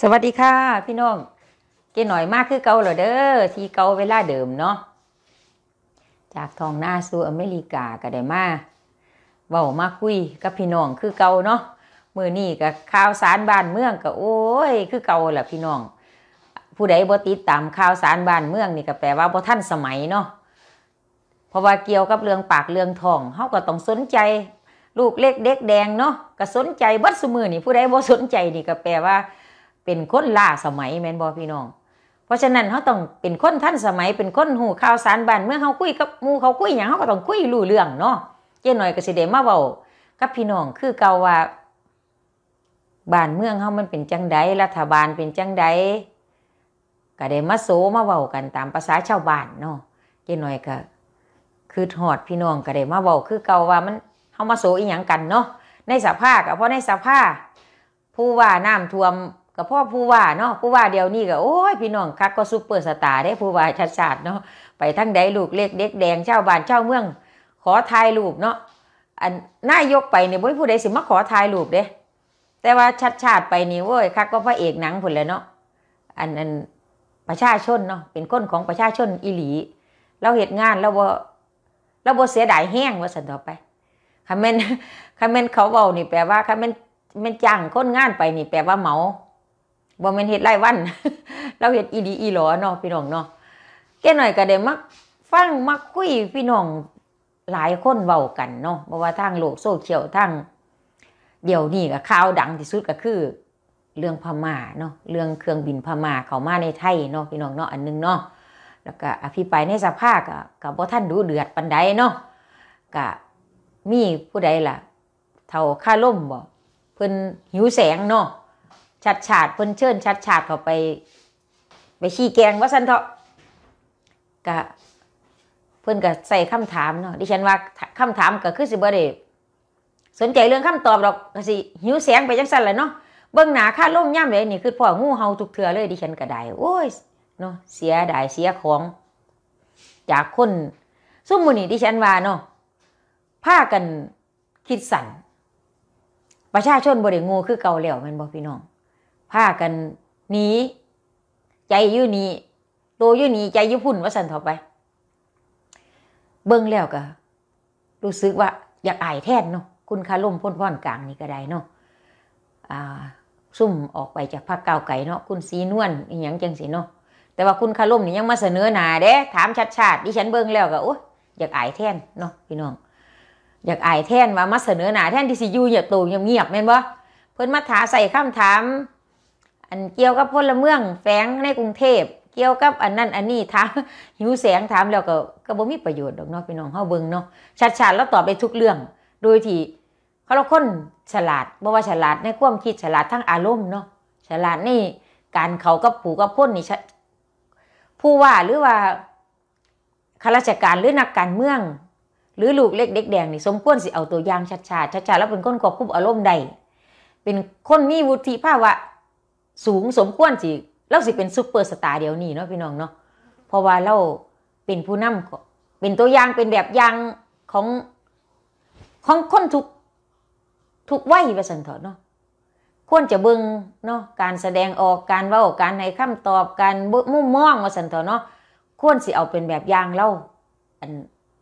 สวัสดีค่ะพี่น้อง เก๋หน่อยมากคือเกาเหรอเด้อที่เกาเวลาเดิมเนาะจากทองหน้าสู่อเมริกาก็ได้มาเบามาคุยกับพี่น้องคือเกาเนาะมือนี่กับข่าวสารบ้านเมืองก็โอ้ยคือเกาแหละพี่น้อง ผู้ใดบอติดตามข่าวสารบ้านเมืองนี่ก็แปลว่าบ่ท่านสมัยเนาะเพราะว่าเกี่ยวกับเรื่องปากเรื่องทองเขาก็ต้องสนใจ ลูกเล็กเด็กแดงเนาะก็สนใจบัดสมือนี่ผู้ใดบ่สนใจนี่ก็แปลว่าเป็นคนล่าสมัยแมนบอพี่น้อง เพราะฉะนั้นเขาต้องเป็นคนท่านสมัยเป็นคนหูข่าวสารบ้านเมื่อเขาคุยกับมูเขาคุยอย่างเขาก็ต้องคุยรู้เรื่องเนาะเจ๊หน่อยกสิเดมาเบากับพี่น้องคือเกาว่าบ้านเมืองเขามันเป็นจังไดรัฐบาลเป็นจังไดก็ได้มาโซมาเบากัน ตามภาษาชาวบ้านเนาะเจ๊หน่อยก็คือหอดพี่น้อง ก็ได้มาเบาคือเกาว่ามันเขามาโซอีหยังกันเนาะ ในสภาก็เพราะในสภาผู้ว่าน้ำท่วมกับพ่อผู้ว่าเนาะผู้ว่าเดียวนี่ก็โอ้ยพี่น้องคักก็ซุปเปอร์สตาร์ได้ผู้ว่าชัดชาติเนาะไปทั้งใดลูกเล็กเด็กแดงเจ้าบ้านเจ้าเมือง ขอทายลูกเนาะอันนายกไปเนี่ยบ่ผู้ใดสิมาขอทายลูกเด้แต่ว่าชัดชาติไปนี่เว้ยคักก็พระเอกหนังผุนลยเนาะอันอันประชาชนเนาะเป็นก้นของประชาชนอิหลี เราเหตุงานเราบ่เราบ่เสียดายแห้งว่าสันต่อไปคอมเมนต์คอมเมนต์เขาเบานี่แปลว่าคอมเมนต์มันจ้างคนงานไปนี่แปลว่าเหมาบ่แม่นเฮ็ดไร่วัน เราเฮ็ดอีดีอีหลอเนาะพี่น้องเนาะแกหน่อยก็ได้มักฟังมักคุยพี่น้องหลายคนเว้ากันเนาะบ่ว่าทางโลกโซเชียลทาง เดี๋ยวนี้ก็ข่าวดังที่สุดก็คือ เรื่องพม่าเนาะเรื่องเครื่องบินพม่าเข้ามาในไทยเนาะพี่น้องเนาะอันนึงเนาะแล้วก็อภิปรายในสภาก็ก็บ่ท่านดูเดือดปานใดเนาะก็มีผู้ใดล่ะเท่าค่าล่มบ่เพิ่นหิวแสงเนาะชัดฉาดเพิ่นเชิญชัดฉาดเขาไป ไปชี้แกงว่าสันเถาะกะเพิ่นก็ใส่คำถามเนาะดิฉันว่าคำถามก็คือสิบ่ได้สนใจเรื่องคำตอบดอกก็สิหิวแสงไปจังซั่นแหละเนาะเบื้องหนาค่าล่มย่ำเลยนี่คือพ่อ งูเฮาทุกเทื่อเลย ดิฉันก็ได้ โอ้ยเนาะเสียดายเสียของจากคน ซุมมือนี่ดิฉันว่าเนาะผ้ากันคิดสั่นประชาชนบริงูคือเก่าแล้วแม่นบอพี่น้องพากันหนีใจยู่นี่ตัวอยู่นี่ใจยู่พุ่นว่าสันต่อไป เบิ้งแล้วก็รู้สึกว่า อยากอายแทนเนาะคุณคาร่มพ่นพ่อนกลางนี่ก็ได้เนาะอ่าซุ่มออกไปจากพักเก่าไก่เนาะคุณสีนวลอีหยังจังสีเนาะแต่ว่าคุณคาร่มนี่ยังมาเสนอหนาเด้ ถามชัดชาติดิฉันเบิ้งแล้วก็โอ้ยอยากอายแทนเนาะพี่น้องอยากอายแทนว่ามาเสนอหนาแทนที่สิยูอย่าตูเงียบเงียบแม่นบ่เพิ่นมาถาใส่คำาถามอันเกี่ยว กับพลเมืองแฝงในกรุงเทพ เกี่ยวกับอันนั้นอันนี้ถามหิวแสงถามแล้วก็ก็บ่มีประโยชน์ดอกเนาะพี่น้องเฮาเบิ่งเนาะ ชัด ๆ แล้วตอบได้ทุกเรื่อง โดยที่เขาละคนฉลาดบ่ว่าฉลาดในความคิดฉลาดทั้งอารมณ์เนาะ ฉลาดนี่การเขากับผูกับพ่นนี่ผู้ว่าหรือว่าข้าราชการหรือนักการเมือง หรือลูกเล็กเด็กแดงนี่สมควรสิเอาตัวอย่างชัดๆชัดๆแล้วเป็นคนควบคุมอารมณ์ใดเป็นคนมีวุฒิภาวะสูงสมควรสิเราสิเป็นซุปเปอร์สตาร์เดี๋ยวนี้เนาะพี่น้องเนาะเพราะว่าเราเป็นผู้นำเป็นตัวอย่างเป็นแบบอย่างของของคนทุก ทุกวัยประสันเถอะเนาะควรจะเบิ่งเนาะการแสดงออกการว่าการให้คำตอบการมุ่งมองมาสันเถอะเนาะควรสิเอาเป็นแบบอย่างเราอัน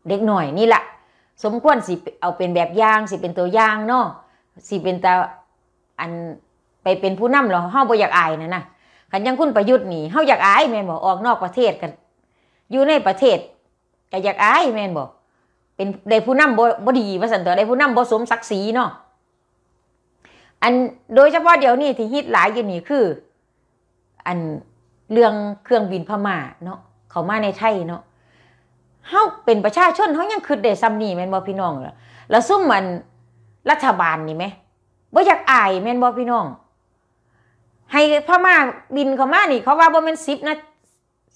เด็กหน่อยนี่แหละสมควรสิเอาเป็นแบบอย่าง สิเป็นตัวอย่างเนาะสิเป็นตาอันไปเป็นผู้นำหรอเฮาบ่อยากอายนะนะขันยังคุณประยุทธ์นี่เฮาอยากอายแม่นบอกออกนอกประเทศกัน อยู่ในประเทศก็อยากอายแม่นบอกเป็นได้ผู้นำบ่บ่ดีว่าสันตัวได้ผู้นำบ่สมศักดิ์ศรีเนาะ อันโดยเฉพาะเดี๋ยวนี้ที่ฮิตหลายอยู่นี่คือ อันเรื่องเครื่องบินพม่าเนาะเขามาในไทยเนาะเฮาเป็นประชาชนเฮายังคืดได้ซ้ำนี่แม่นบ่พี่น้องเหรอแล้วซุ่มมันรัฐบาลนี่ไหมบ่อยากอายแม่นบ่พี่น้องให้พ่อมาบินเขามานี่ เขาว่าบ่เป็นสิบนะ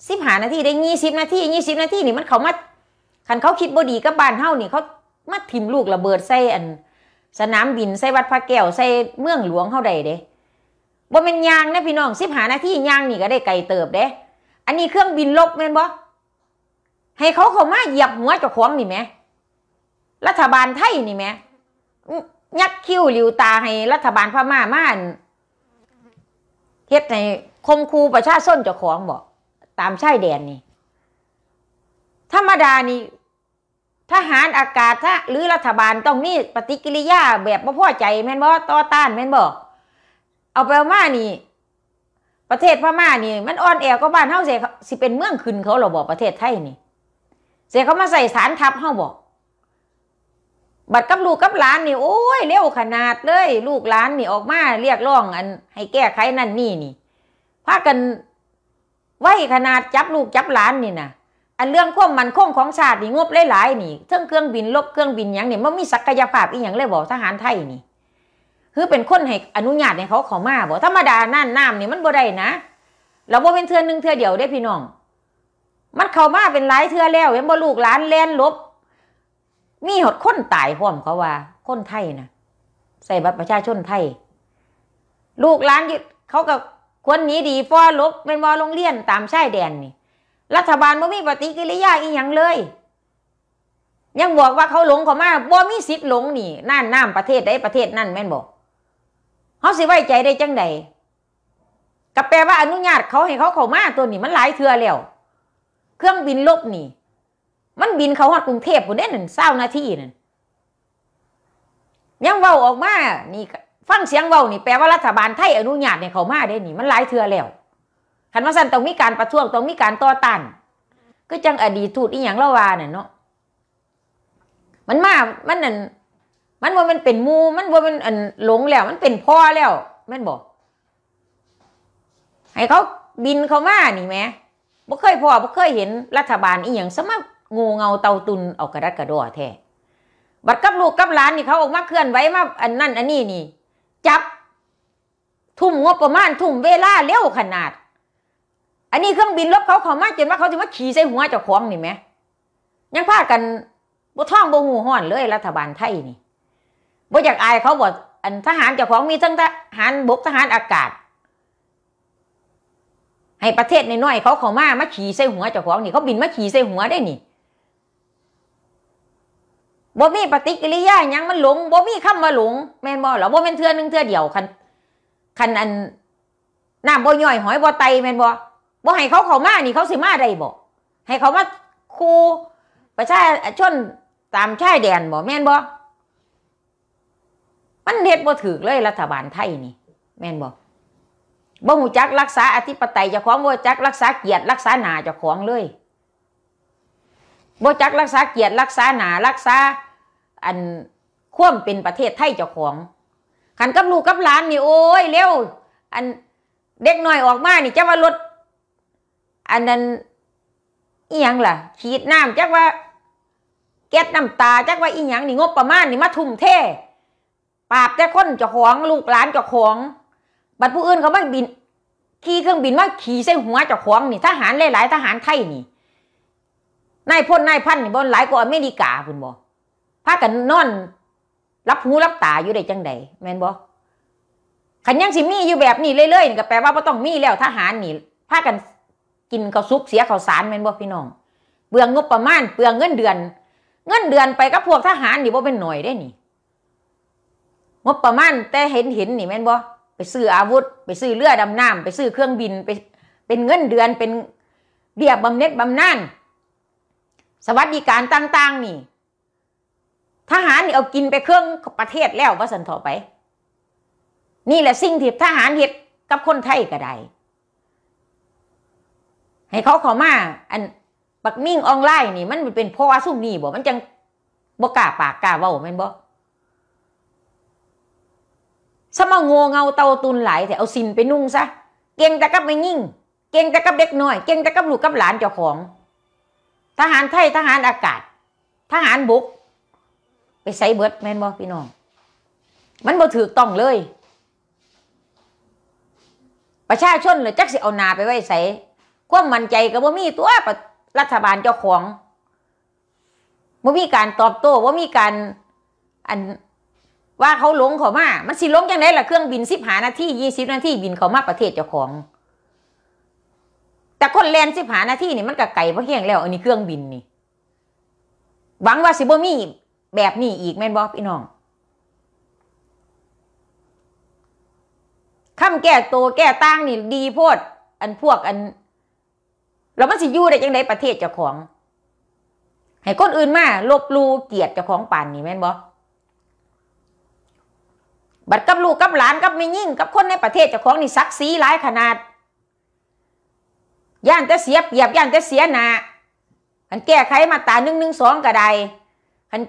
สิบหานาทีได้ยี่สิบนาทียี่สิบนาทีนี่มันเขามาขันเขาคิดบ่ดีกับบ้านเฮานี่เขามาถิ่มลูกระเบิดใส่อัน สนามบินใส่วัดพระแก้วใส่เมืองหลวงเฮาใดเด้บ่เป็นยางนะพี่น้องสิบหานาทียางนี่ก็ได้ไกลเติบเด้ อันนี้เครื่องบินลบแม่นบ่ให้เขาเขามาเหยียบหัวเจ้าของนี่ไหมรัฐบาลไทยนี่ไหมยักคิ้วหลิวตาให้รัฐบาลพม่ามานเฮ็ดในคมคูประชาชนเจ้าของบอก ตามชายแดนนี่ธรรมดานี่ทหารอากาศถ้าหรือรัฐบาลต้องมีปฏิกิริยาแบบบ่พอใจแม่นบ่ต่อต้านแม่นบ่เอาไปมานี่ประเทศพม่านี่ มันอ่อนแอก็บ้านเฮาเสีสิเป็นเมืองขึ้นเขาเราบอกประเทศไทย นี่ เสียเขามาใส่สารทับเฮาบอกบัดกับลูกกับหลานนี่โอ้ยเร็วขนาดเลย ลูกหลานนี่ออกมาเรียกร้องอันให้แก้ไขนั่นนี่นี่พากัน ไวขนาดจับลูกจับหลานนี่นะอันเรื่องควบมันคงของชาตินี่ งบหลายๆนี่เครื่องเครื่องบินลบเครื่องบินยังเนี่ยมันมีศักยภาพอีหยังเลยบอกทหารไทยนี่ คือเป็นคนให้อนุญาตเนี่ยเขาขอมาบอกธรรมดาน่านน้ำนี่มันบ่ได้นะเราบ่เป็นเทือนหนึ่งเทือเดียวได้พี่น้องมันเข้ามาเป็นหลายเทือแล้วเห็นบ่ลูกหลานแล่นลบมีหดคนตายพร้อมเขาว่าคนไทยนะใส่บัตรประชาชนไทย ลูกหลานยึดเขากับคนนี้ดีฟอลบเป็นวอโรงเรียนตามชายแดนนี่ รัฐบาลไม่มีปฏิกิริยาอีหยังเลย ยังบอกว่าเขาหลงเขามาบ่มีสิทธิ์หลงนี่ น่านน้ำประเทศใดประเทศนั่นแม่นบอก เขาสิไว้ใจได้จังใดกับแปลว่าอนุญาตเขาให้เขาเข้ามาตัวนี้มันหลายเทือแล้วเครื่องบินลบนี่มันบินเขาฮอดกรุงเทพกูเด่นนั่นเศร้านาทีนั่น ยังเว้าออกมา นี่ ฟังเสียงเว้านี่แปลว่ารัฐบาลไทยอนุญาตเนี่ยเขามาได้ นี่มันหลายเทือแล้วคันว่าสันต้องมีการประท้วงต้องมีการต่อต้านก็จังอดีตทูตอีหยังละวาน่ะเนาะ มันมา มันนั่น มันว่ามันเป็นมูมันว่ามันอันหลงแล้ว มันเป็นพ่อแล้วแม่นบอกให้เขาบินเขามานี่แม่บ่เคยพอบ่เคยเห็นรัฐบาลอีหยังสมัครงูเงาเตาตุนเอากระดัดกระโดดแท้บัดกับลูกกับหลานนี่เขาออกมาเคลื่อนไหวมาอันนั่นอันนี้นี่ จับ ทุ่มงบประมาณทุ่มเวลาเร็วขนาด อันนี้เครื่องบินลบเขาเขามาจนว่าเขาจะมาขี่ใส่หัวเจ้าของนี่ไหมยังพลาดกันบ่ท่องบ่หูห่อนเลยรัฐบาลไทยนี่บ่อยากอายเขาบอกอันทหารเจ้าของมีทั้งทหารบกทหารอากาศ ให้ประเทศน้อยๆเขาเขามามาขี่ใส่หัวเจ้าของนี่เขาบินมาขี่ใส่หัวได้นี่บ่มีปฏิกิริยาอยังมันหลงบ่มีคำาว่าหลงแม่นบ่หรอบ่เป็นเทือนึงเทือเดียวคันคันอันน้ำบ่ย่อยหอยบ่ไตแม่นบ่บ่ให้เขาเข้ามานี่เขาสิมาได้บ่ให้เขามาคูประชาชนตามชายแดนบ่แม่นบ่มันเฮ็ดบ่ถูกเลยรัฐบาลไทยนี่ แม่นบ่บ่หูจักรักษาอธิปไตยเจ้าของบ่จัก รักษาเกียรติรักษาหน้าเจ้าของเลยบ่จักรักษาเกียรติรักษาหนา รักษา อันคว่เป็นประเทศไทยเจ้าของขันกับลูก กับหลานนี่โอ้ย เร็วอันเด็กน้อยออกมานี่จะว่ารถอันนั้นอีหยังล่ะ ขีดน้ำจักว่าแก๊สน้ำตาจักว่า อีหยังนี่งบประมาณนี่มาทุ่มเทปราบแต่คนเจ้าของ ลูกหลานเจ้าของ บัดผู้อื่นเขาไม่บินขี่เครื่องบินว่าขี่เส้นหัวเจ้าของนี่ทหารหลายๆทหารไทยนี่นายพ่นนายพันนี่บ่หลายกว่าอเมริกาคุณบ่พากันนอนรับหูรับตาอยู่ได้จังใดแม่นบ่ขันยังสิมีอยู่แบบนี้เรื่อยๆนี่ก็แปลว่าบ่ต้องมีแล้วทหารนี่พากันกินข้าวซุปเสียข้าวสารแม่นบ่พี่น้อง เบืองงบประมาณเปลืองเงินเดือน เงินเดือนไปกับพวกทหารนี่บ่เป็นหน่อยได้นี่งบประมาณแต่เห็นเห็นนี่ แม่นบ่ไปซื้ออาวุธ ไปซื้อเรือดำน้ำไปซื้อเครื่องบินไป เป็นเงินเดือนเป็นเบียบำเหน็จบำนาญสวัสดิการต่าง ๆ นี่ ทหารนี่เอากินไปเครื่องประเทศแล้ว ว่าสันทอไป นี่แหละสิ่งที่ทหารเห็ด กับคนไทยก็ได้ ให้เขาขอมา อันบักมิ่ง ออนไลน์นี่ มันเป็นพ่อสุ่มนี่บอก มันจังบกกาปากกาเวาแม่นบ่สมองงเงาเตาตุนหลายแต่เอาสินไปนุ่ง ซะ เก่งแต่กับไม่ยิ่ง เก่งแต่กับเด็กน้อย เก่งแต่กับลูกกับหลานเจ้าของทหารไทยทหารอากาศ ทหารบุก ไปใส่เบิดแม่นบอพี่น้อง มันบ่ถือต้องเลย ประชาชนเลยจักสิเอานาไปไว้ใส่ความมั่นใจกับว่ามีตัวรัฐบาลเจ้าของว่มีการตอบโต้ว่ามีการอันว่าเขาหลงเขามามันสิหลงยังไงล่ะเครื่องบินสิบหานาทียี่สิบนาทีบินเขามาประเทศเจ้าของแต่คนแลนสิบหานาทีนี่มันกะไก่พระเฮียง แล้ว อัน นี้เครื่องบิน นี่ หวังว่าสิบ่มี แบบ นี้อีกแม่นบอพี่น้องคำแก้ตัวแก้ตั้งนี่ดีโพด อันพวกอัน เราไมัน สิยู่ได้ยังไงประเทศเจ้าของ ให้ คนอื่นมาลบลูเกียดเจ้าของป่านนี่ แม่นบอบัดกับลูกกับหลานกับไม่ยิ่งกับคนในประเทศเจ้าของนี่ซักซีหลายขนาดย่านแต่เสียเปรียบย่านแต่เสียหนาขันแก้ไขมาตาหนึ่งหนึ่งสองก็ได้ขัน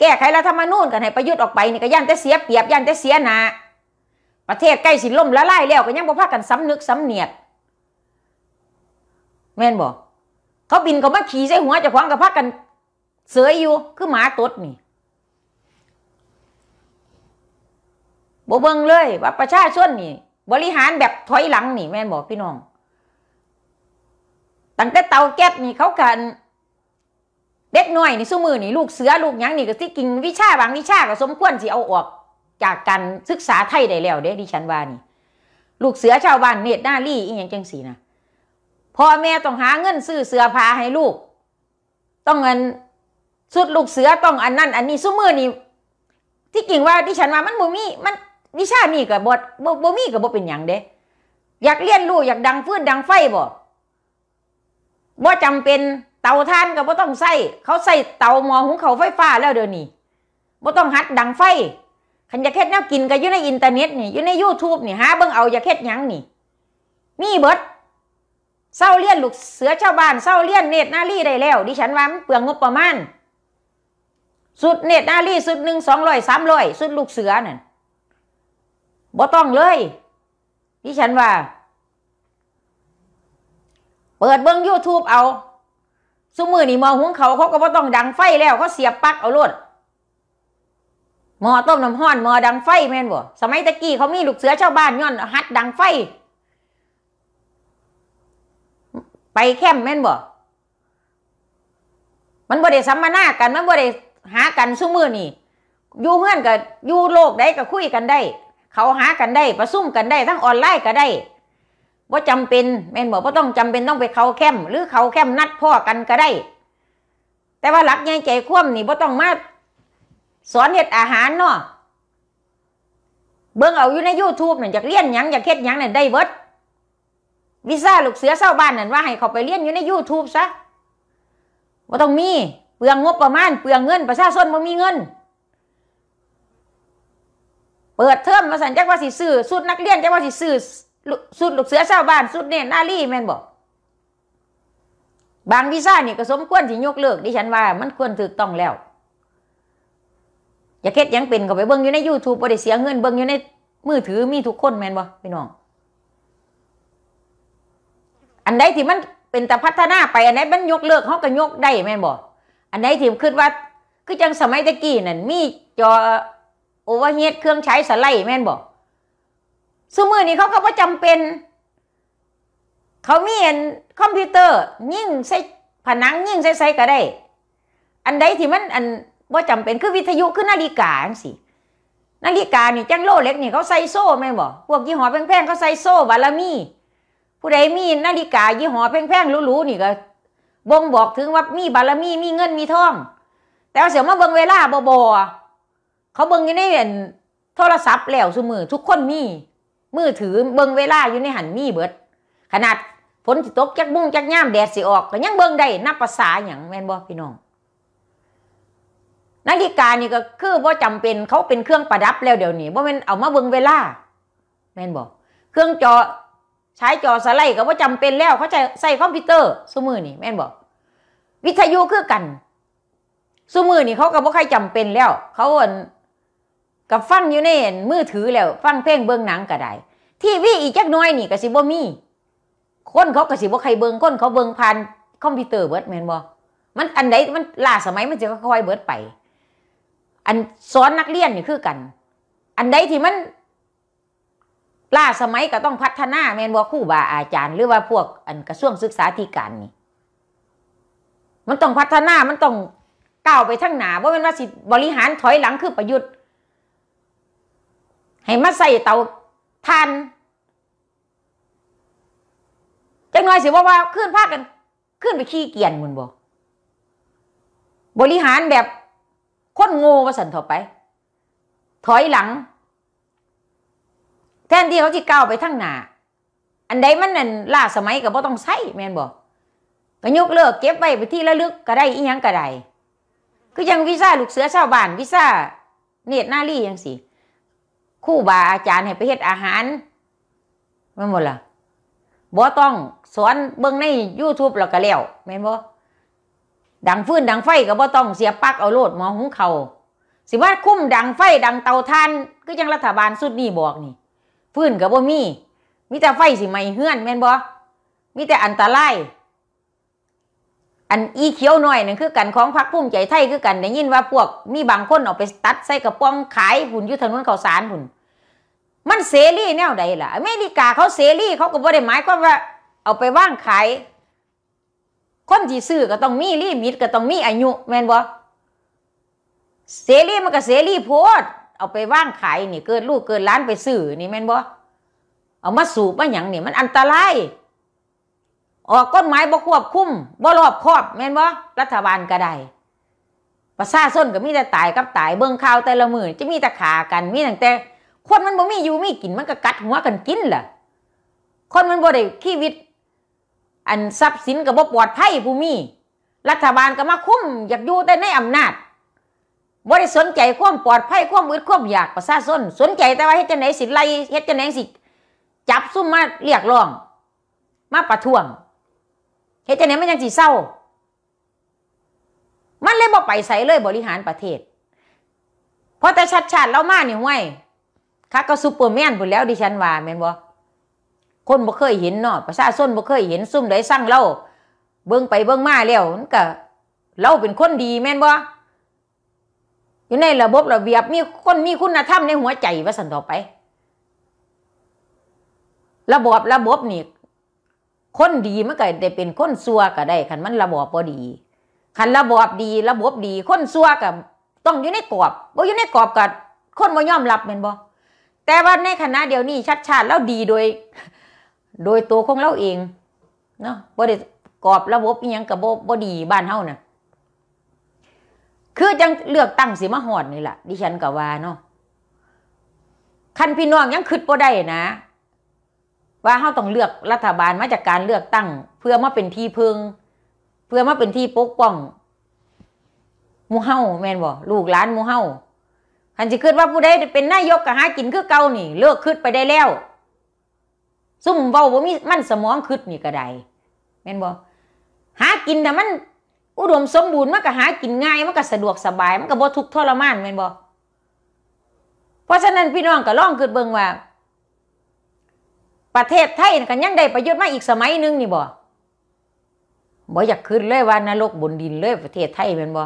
แก้ไขรัฐธรรมนูญกันให้ประยุทธ์ออกไปนี่ก็ย่านแต่เสียเปรียบ ย่านแต่เสียหนาประเทศใกล้สิล่ม ละลายแล้ว ก็ยังบ่พากันซ้ำนึกซ้ำเนียด แม่นบอกเขาบินเขามาขี่ใส่หัวจะควางกับพักกันเสืออยู่คือหมาตดนี่บ่เบิ่งเลยว่าประชาชนนี่ บริหารแบบถอยหลังนี่ แม่นบอกพี่น้องตั้งแต่เตาแก๊สนี่เขากันเด็กน้อยนี่สู้มือนี่ลูกเสือลูกยังนี่ก็ที่กินวิชาบางวิชาก็สมควรสิเอาออกจากการศึกษาไทยได้แล้วเด้ดิฉันว่านี่ลูกเสือชาวบ้านเนตรหน้าลี่อีหยังจังสีนะพ่อแม่ต้องหาเงินซื้อเสือผ้าให้ลูก ต้องเงินสุดลูกเสือต้องอันนั่นอันนี้สู้มือนี่ที่กิ่งว่าดิฉันว่ามันบ่มีมันวิชานี่กับบทบ่มีกับบ่เป็นอย่างเด็้อยากเรียนลูกอยากดังฟื้นดังไฟบ่บ่จำเป็นเตาท่านก็บ่ต้องใส่ เขาใส่เตาหม้อหุงข้าวไฟฟ้าแล้วเดี๋ยวนี้บ่ต้องหัดดังไฟขันยาเค็ดแนวกินก็อยู่ในอินเทอร์เน็ตนี่อยู่ในยูทูบนี่หาเบิ่งเอายาเค็ดยังนี่มีเบิดเศร้าเลี้ยนลูกเสือชาวบ้านเศร้าเลี้ยนเนตนาลีได้แล้ว ดิฉันว่ามันเปลืองงบประมาณ สุดเนตนาลีสุดหนึ่งสองร้อยสามร้อยสุดลูกเสือนั่นบ่ต้องเลย ดิฉันว่าเปิดเบิ้ง YouTube เอาซุมือนี่มอหุงเขาเขาก็ว่ต้องดังไฟแล้วเขาเสียบปลั๊กเอาลวดหมอต้มน้ำห้อนหมอดังไฟแม่นบ่สมัยตะกี้เขามีลูกเสือชาวบ้านย้อนหัดดังไฟ ไปแคมแม่นบ่ มันบ่ได้สัมมนากันมันบ่ได้หากันซุมือนี่อยู่เพื่อนกับอยู่โลกได้ก็คุยกันได้ เขาหากันได้ประชุ่มกันได้ทั้งออนไลน์ก็ได้ว่าจำเป็นแม่นบอกว่าต้องจำเป็นต้องไปเขาแคมหรือเขาแคมนัดพ่อกันก็ได้ แต่ว่าหลักใหญ่ใจคว่ำนี่ว่าต้องมาสอนเห็ดอาหารเนาะเบิ่งเอาอยู่ใน YouTube นั่นอยากเรียนหยังอยากเฮ็ดหยังนั่นได้เบิดวิซ่าลูกเสือเศร้าบ้านนั่นว่าให้เขาไปเรียนอยู่ใน YouTube ซะว่าต้องมีเปลืองงบประมาณ เปลืองเงิน ประชาชนบ่มีเงิน เปิดเทอมมาสันจักว่าสิซื้อสุดนักเรียนจักว่าสิซื้อสุดลูกเสือชาวบ้านสุดเนี่ยนาลี่แม่นบอก บางวีซ่า นี่ ก็สมควรที่ยกเลิกดิฉันว่า มันควรถูกต้องแล้วอย่าเคสยังเป็น ก็ไปเบิ้งอยู่ใน YouTube บ่ได้เสียเงิน เบิ้งอยู่ใน มือถือมีทุกคนแม่นบ่พี่น้อง อันใดที่มันเป็นแต่พัฒนาไป อันไหนมันยกเลิก เขาก็ยกได้แม่นบ่อันไหนที่คิดว่าคือจังสมัยตะกี้นั่น มีจอโอเวอร์เฮดเครื่องใช้สไลด์แม่นบ่สมือนี้เขาเขว่าจำเป็น เขามีเห็นคอมพิวเตอร์ยิ่งใส่ผนังยิ่งใส่ใส่ก็ได้ อันใดที่มันอันว่าจำเป็นคือวิทยุคือนาฬิกาสินาฬิกานี่จังโลเล็กนี่เขาใส่โซ่ไหมบ่ พวกยี่ห้อแพงๆเขาใส่โซ่บาลามี ผู้ใดมีนาฬิกา ยี่ห้อแพงๆหรูๆนี่ก็ บ่งบอกถึงว่ามีบาลามีมีเงินมีทอง แต่เสียมาเบิ่งเวลาบ่บเขาเบิ่งดยเ่็นโทรศัพท์แล้วสมือทุกคนมีมือถือเบิ่งเวลาอยู่ในหันมีเบิด ขนาดฝนตกจักมุ่งจักย่ามแดดสิออก ก็ยังเบิ่งได้นับภาษาอย่างแม่นบอกพี่น้อง นาฬิกานี่ก็คือว่าจำเป็นเขาเป็นเครื่องประดับแล้วเดี๋ยวนี้ว่ามันเอามาเบิ่งเวลาแม่นบอกเครื่องจอใช้จอสไลด์ก็ว่าจำเป็นแล้วเขาใช้ใส่คอมพิวเตอร์สมือนี่แม่นบอกวิทยุคือกันสมือนี่เขาก็บ่คใครจำเป็นแล้วเขาอันกับฟังอยู่ในมือถือแล้ว ฟังเพลงเบิ้งหนังก็ได้ทีวีอีกจักน้อยนี่ก็สิบ่มี คนเขาก็สิบ่ใครเบิ้งคนเขาเบิ้งผ่านคอมพิวเตอร์เบิดแม่นบ่มัน อันใดมันล่าสมัยมันจะค่อยเบิดไป อันสอนนักเรียนนี่คือกัน อันใดที่มันล่าสมัยก็ต้องพัฒนา แมนบ่คู่บาอาจารย์หรือว่าพวกอันกระทรวงศึกษาธิการนี่ มันต้องพัฒนามันต้องก้าวไปทั้งหนาว่ามปนว่าสิบริหารถอยหลังคือประยุทธ์ให้มาใส่เตาทานจังหน่อยสิว่าว่าขึ้นภาคกัน ขึ้นไปขี้เกียจมุนบ่บริหารแบบคนโง่มาสันถอไป ถอยหลัง แทนที่เขาจะก้าวไปทั้งหน้าอันใดมันนั่นล่าสมัยก็บ่ต้องใช้แม่นบ่ก็ยกเลิกเก็บไว้ไปที่ระลึกก็ได้อีหยังก็ได้คือยังวีซ่าลูกเสือชาวบ้านวีซ่าเนตรนาลี่ยังสิคู่บาอาจารย์ให้ไปเฮ็ดอาหารมันหมดละบ่ต้องสอนเบิ่งใน YouTube แล้วก็แล้วแม่นบ่ดังฟืนดังไฟก็บ่ต้องเสียปักเอาโลดหมอหุงเขา สิว่าคุ้มดังไฟดังเตาท่านก็ยังรัฐบาลสุดนี่บอกนี่ฟืนก็บ่มี มีแต่ไฟสิไม่เฮือนแม่นบ่มีแต่อันตราย อันอีเขียวหน่อยนั่นคือกันของพรรคภูมิใจไทยคือกันได้ยินว่าพวก มีบางคนออกไปตัดใส่กระป๋องขายหุ่นยุทธนวนข้าวสารหุ่นมันเสรีแนวใดล่ะอเมริกาเขาเสรีเขาก็บริดหมายกวว่า เอาไปว่างขายคนที่ซื้อก็ต้องมีรีมิตก็ต้องมีอายุ แมนบ่เสรีมันก็เสรีโพดเอาไปว่างขายนี่เกิดลูกเกิดล้านไปซื้อนี่แม่นบ่เอามาสูบมาหยังนี่มันอันตรายออกกฎหมายบ่ควบคุมบ่รอบคอบ แม่นบ่รัฐบาลก็ได้ประชาชนก็มีแต่ตายกับตายเบิ่งข่าวแต่ละมือจะมีแต่ขากันมีตั้งแต่คนมันบ่มีอยู่มีกิน มันก็กัดหัวกันกินล่ะคนมันบ่ได้ชีวิต อันทรัพย์สินกับบ่ปลอดภัยผู้มี รัฐบาลก็มาคุ้มอยากอยู่แต่ในอำนาจบ่ได้สนใจความปลอดภัยความอึดความอยากประชาชนสนใจแต่ว่าเฮ็ดจังไหนสิไล่เฮ็ดจังไหนสิจับซุ่มมาเรียกร้อง มาประท้วง เฮ็ดจังไหนมันยังสิเศร้า มันเลยบ่ไปใส่เลยบริหารประเทศเพราะแต่ชัดๆเรามานี่ห้วยค้าก็ซูเปอร์แมนไปแล้วดิฉันว่า แมนบอคนบ่เคยเห็นเนาะประชาชนบ่เคยเห็นซุ่มไดสร้างเล่าเบิ่งไปเบิ่งมาแล้วนันก็เล่าเป็นคนดี แมนบออยู่ในระบบระเบียบ มีคนมีคุณธรรมในหัวใจว่าสันต่อไป ระบบระบบนี่คนดีมันก็ได้เป็นคนซัวก็ได้คันมันระบบพอดีคันระบบดี ระบบดี คนซัวก็ต้องอยู่ในกรอบบ่อยู่ในกรอบก็คนบ่ยอมรับแมนบอแต่ว่าในขณะเดียวนี้ ชัดชาติแล้ว ดี โดยโดยตัวของเราเอง เนาะบริกรอบระบบยังกับบ่ดีบ้านเฮานะ่ะ คือจังเลือกตั้งสีมาหอดนี่แหละดิฉันกับว่าเนาะคันพี่น้องยังคืดบ่ได้นะ ว่าเฮาต้องเลือกรัฐบาลมาจากการเลือกตั้ง เพื่อมาเป็นที่พึงเพื่อมาเป็นที่ปกป้องมูเฮาแมนบ่ลูกหลานมูเฮาขันสขคิดว่าผู้ใดเป็นนายกกบหากินคือเก่านี่ เลิกคิดไปได้แล้ว ซุ่มเบาบ่มีมันสมองคิดนี่ก็ได้แม่นบ่หากินแต่มันอุดมสมบูรณ์มันก็หากินง่ายมันก็สะดวกสบายมันก็บ่ทุกข์ทรมานแม่นบ่เพราะฉะนั้นพี่น้องก็ลองคิดเบิ่งว่า ประเทศไทยกนยังได้ประโยชน์มาอีกสมัยหนึ่งนี่บ่บ่อยากขึ้นเลยว่า นรกบนดินเลยประเทศไทยแม่นบ่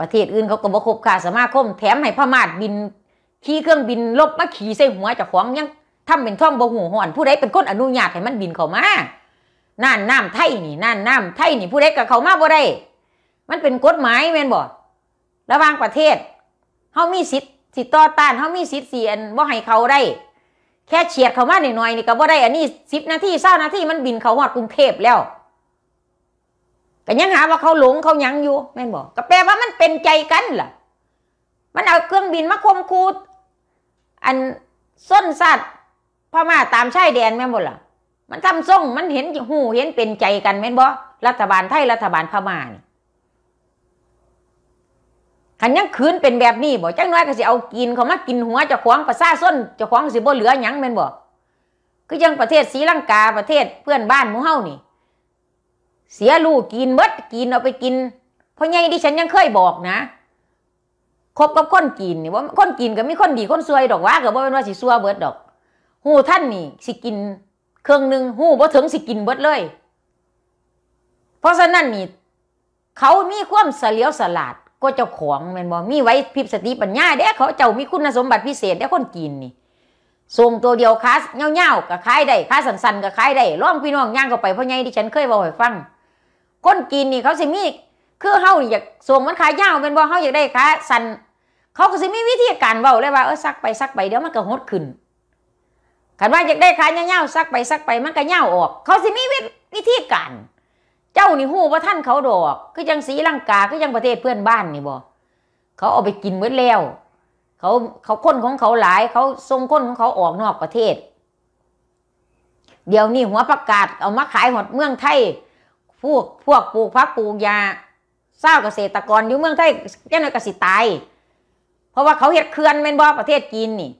ประเทศอื่นเขาก็บ่คบค่าสมาคมแถมให้พม่าบิน ขี่เครื่องบินลบมาขี่ใส่หัวจากของยังทำเป็นท่องบ่หูหอนผู้ใดเป็นคนอนุญาตให้มันบินเข้ามาน่านน้ำไทยนี่น่านน้ำไทยนี่ผู้ใดกับเขามาบ่ได้ มันเป็นกฎหมายแม่นบ่ระหว่างประเทศเขามีสิทธิ์สิต่อต้านเขามีสิทธิ์เสียนบ่ให้เขาได้ แค่เฉียดเขามาหน่อยๆนี่ก็บ่ได้อันนี้สิบนาทีเศร้านาทีมันบินเขาหอดกรุงเทพแล้วก็ยังหาว่าเขาหลงเขายังอยู่แม่นบอกก็แปลว่ามันเป็นใจกันล่ะ มันเอาเครื่องบินมาคมคูดอันส้นสัตว์พม่าตามชายแดนแม่นบกล่ะมันทำส่งมันเห็นหูเห็นเป็นใจกันแม่นบกรัฐบาลไทยรัฐบาลพม่านี่ขันยังคืนเป็นแบบนี้บ่จังน้อยก็สิเอากิน เขามากินหัวเจ้าของประซาส้นเจ้าของสิบ่เหลือหยังแม่นบ่คือยังประเทศศรีลังกาประเทศเพื่อนบ้านมูเฮานี่เสียลูกกินเบิดกินเอาไปกินเพราะไงดิฉันยังเคยบอกนะคบกับคนกินนี่ว่าคนกินก็มีคนดีคนซวยดอกว่าก็บ่เป็นว่าสิซัวเบิดดอกหูท่านนี่ สิกินเครื่องหนึ่งหูบ่ถึงสิกินเบิดเลย เพราะฉะนั้นนี่เขามีความเสลียวสลาดก็เจ้าของแมนบอมีไว้พิบสติปัญญาเด้เขาเจ้ามีคุณสมบัติพิเศษเด้คนกินนี่ทรงตัวเดียวค้าเงาๆกับค้ายได้คาสันๆกับค้ายได้ร่องพี่น้องย่างเข้าไปเพราะไงที่ฉันเคยบอกให้ฟังก้นกินนี่เขาสิมีคือเฮาอยากส่งมันขายาวเป็นบ่เฮาอยากได้ขาสันเขาก็สิมีวิธีการเบาเลยว่าเออซักไปซักไปเดี๋ยวมันก็หดขึ้นขันว่าอยากได้ขายยาวซักไปซักไปมันก็ยาวออก เขาสิมีวิธีการเจ้านี่ฮู้ว่าท่านเขาดอก คือยังสีลังกาคือยังประเทศเพื่อนบ้านนี่บ่เขาเอาไปกินเมื่อแล้ว เขาเขาคนของเขาหลายเขาทรงคนของเขาออกนอกประเทศ เดี๋ยวนี้หัวประกาศเอามาขายหดเมืองไทยพวกพวกปลูกพักปลูกยาเศร้าเกษตรกรอยู่เมืองไทยแก่น้อยกสิตายเพราะว่าเขาเห็ดเคลื่อนแม็นบ่ประเทศจีนนี่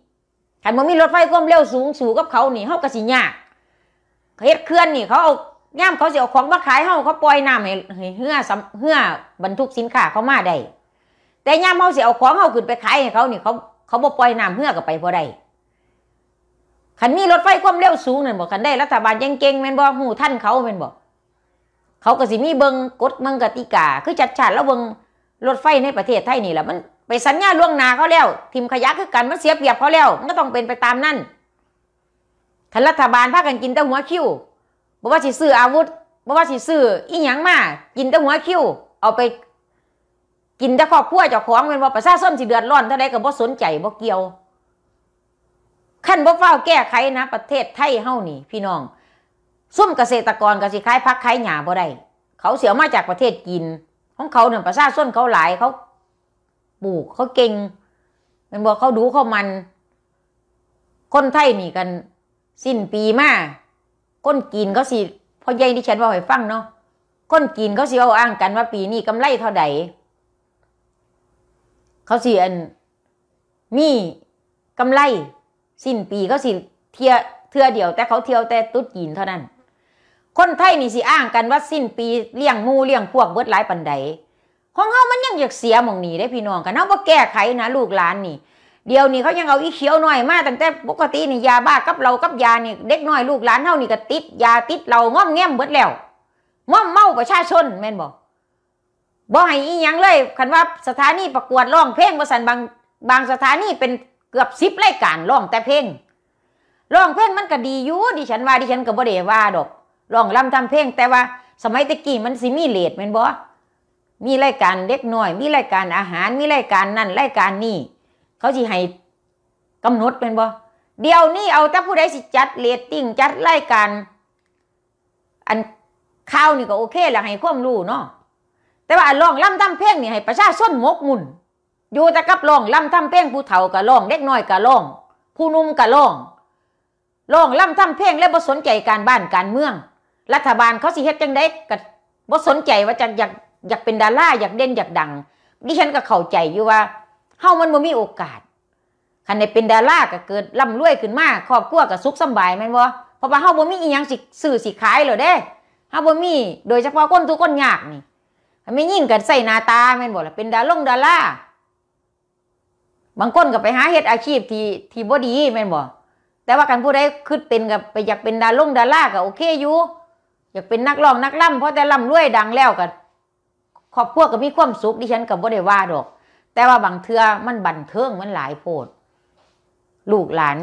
ขันมันมีรถไฟความเร็วสูงสูงกับเขานี่เฮากสิยากเขาเห็ดเคลื่อนนี่ เขาเอาย่มเขาสิเอาของมาขายเฮาเขาปล่อยน้ำให้เฮือเหือบรรทุกสินค้าเขามาได้แต่ย่ามเขาสิเอาของเฮาขึ้นไปขายให้เขานี่ เขาเขาบ่ปล่อยน้ำเหือกับไปพอได้ขันมีรถไฟความเร็วสูงนั่นบอกขันได้รัฐบาลยังเก่งแม่นบอกหูท่านเขาแม่นบอกเขาก็สิมีเบิงกฎเมืองกติกาคือจัดฉาดแล้วเบิงรถไฟในประเทศไทยนี่แหละมัน ไปสัญญาล่วงหน้าเขาแล้วทีมขยะคือกันมันเสียเปรียบเขาแล้วมันก็ต้องเป็นไปตามนั่นทันรัฐบาลพากัน กินแต่หัวคิ้วบอกว่าสิซื้ออาวุธบอกว่าสิซื้ออีหยังมากินแต่หัวคิ้วเอาไปกินแต่ครอบครัวเจ้าของเป็นว่าประชาชนสิเดือดร้อนเท่าไรก็บ่สนใจบ่เกี่ยวขั้นบ่เฝ้าแก้ไขนะ ประเทศไทยเฮานี่พี่น้องซุ่มเกษตรกรก็สิขายพักขายหยาบ่ได้เขาเสียมาจากประเทศกินของเขาเนี่ยประชาชนเขาหลายเขาปลูกเขาเก่งมันบอกเขาดูเขามัน คนไทยนี่กันสิ้นปีมาก้นกินเขาสิพ่อใหญ่ที่ฉันว่าให้ฟังเนาะค้นกินเขาสิเอาอ้างกันว่า ปีนี้กำไรเท่าใดเขาสิอันมีกำไร สิ้นปีเขาสิเทียเทือเดียว แต่เขาเที่ยวแต่ตุ๊ดกินเท่านั้นคนไทยนี่สิอ้างกันว่าสิ้นปีเลี้ยงมูเลี้ยงพวกเบิดหลายปันใดของเขามันยังอยากเสียมองนี่ได้พี่น้องกันเขาบ่แก้ไขนะลูกหลานนี่ เดี๋ยวนี้เขายังเอาอีเขียวหน่อยมาตั้งแต่ปกตินี่ยาบ้ากับเรากับยานี่เด็กน้อยลูกหลานเ่านี่ก็ติด ยาติดเราง่อมแง่มเบิดแล้วม่อมเมาประชาชนแม่นบกบ่ให้อีหยังเลยคันว่าสถานีประกวดร้องเพลงบะสันบางบางสถานีเป็นเกือบสิบรายการร้องแต่เพลงร้องเพลงมันก็ดีอยู่ดิฉันว่าดิฉันก็บ่ได้ว่าดอกร้องรำทำเพลงแต่ว่า สมัยตะกี้มันสิมีเลดแม่นบ่มีรายการเด็กน้อย มีรายการอาหารมีรายการนั่นรายการนี่เขาสิให้กำหนดเป็นบ่เดี๋ยวนี้ เอาแต่ผู้ใดสิจัดเลตติ้งจัดรายการ อันข้าวนี่ก็โอเคแหละให้ความรู้เนาะแต่ว่าร้องรำทำเพลงนี่ ให้ประชาชนมกมุ่น อยู่แต่กับร้องรำทำเพลงผู้เฒ่าก็ร้องเด็กน้อยก็ร้อง ผู้นุ่มก็ร้องร้องรำทำเพลงและบ่สนใจการบ้านการเมืองรัฐบาลเขาสิเฮ็ดจังได้ก็บ่สนใจว่าจะอยากอยากเป็นดาราอยากเด่นอยากดังดิฉันก็เข้าใจอยู่ว่าเฮามันบ่มีโอกาสคันได้เป็นดาราก็เกิดร่ำรวยขึ้นมาครอบครัวก็สุขสบายแม่นบ่เพราะว่าเฮาบ่มีอีหยังสิซื้อสิขายแล้วเด้เฮาบ่มี โดยเฉพาะคนทุกคนยากนี่ัไม่ยิ่งกันใส่หน้าตาแม่นบ่ล่ะเป็นดาลงดาราบางคนก็ไปหาเฮ็ดอาชีพที่ที่บ่ดีแม่นบ่แต่ว่าการผู้ใดคิดเป็นกับไปอยากเป็นดาลงดาราก็โอเคอยู่อยากเป็นนักร้องนักล่ำเพราะแต่ล่ำรวยดังแล้วกันครอบครัวก็มีความสุขดิฉันกับบ่ได้ว่าดอก แต่ว่าบางเทือมันบันเทิงมันหลายโพดลูกหลาน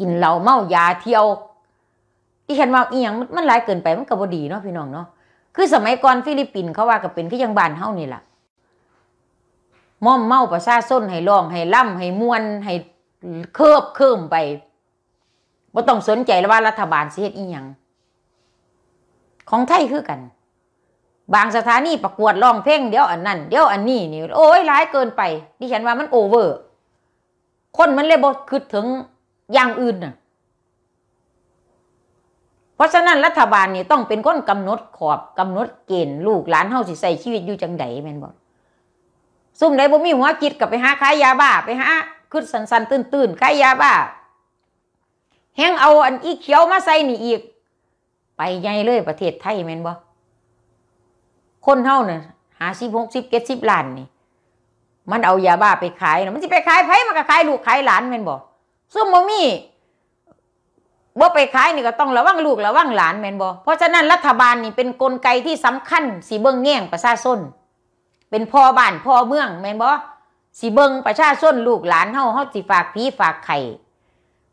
กินเหล้า เมายาเที่ยวดิฉันว่าอีหยังมันหลายเกินไปมันก็บ่ดีเนาะพี่น้องเนาะคือสมัยก่อนฟิลิปปินส์เขาว่าก็เป็นคือยังบ้านเฮานี่แหละม่อมเมาประชาส้นให้ร้องให้ล่ำให้มวนให้เคิบเคิมไปบ่ต้องสนใจแล้วว่ารัฐบาลสิเฮ็ดอีหยังของไทยคือกัน บางสถานีประกวดร้องเพลงเดี๋ยวอันนั้น เดี๋ยวอันนี้นี่ โอ้ยร้ายเกินไปดิฉันว่ามันโอเวอร์ คนมันเลยบดคือถึงอย่างอื่นน่ะเพราะฉะนั้นรัฐบาลนี่ต้องเป็นคนกำหนดขอบกำหนดเกณฑ์ลูกหลานเฮาสิใส่ชีวิตอยู่จังไดแม่นบ่ซุ่มไดบ่มีหัวคิดกับไปหาขายยาบ้า ไปหาคืดสันๆตื่นๆขายยาบ้า แฮงเอาอันอีเขียวมาใส่นี่อีกไปใหญ่เลยประเทศไทยแม่นบ่คนเฮาเนี่ยหาสิบหกสิบเก็ดสิบล้านนี่มันเอายาบ้าไปขายนะมันสิไปขายไผมันก็ขายลูกขายหลานแม่นบ่ซึ่งบ่มีบ่ไปขายนี่ก็ต้องระวังลูกระวังหลานแม่นบ่เพราะฉะนั้นรัฐบาลนี่เป็นนกลไกที่สำคัญสีเบิ้งแง่งประชาชนเป็นพ่อบ้านพ่อเมือง แม่นบ่สีเบิ้งประชาชนลูกหลานเฮาเฮาสิฝากผีฝากไข่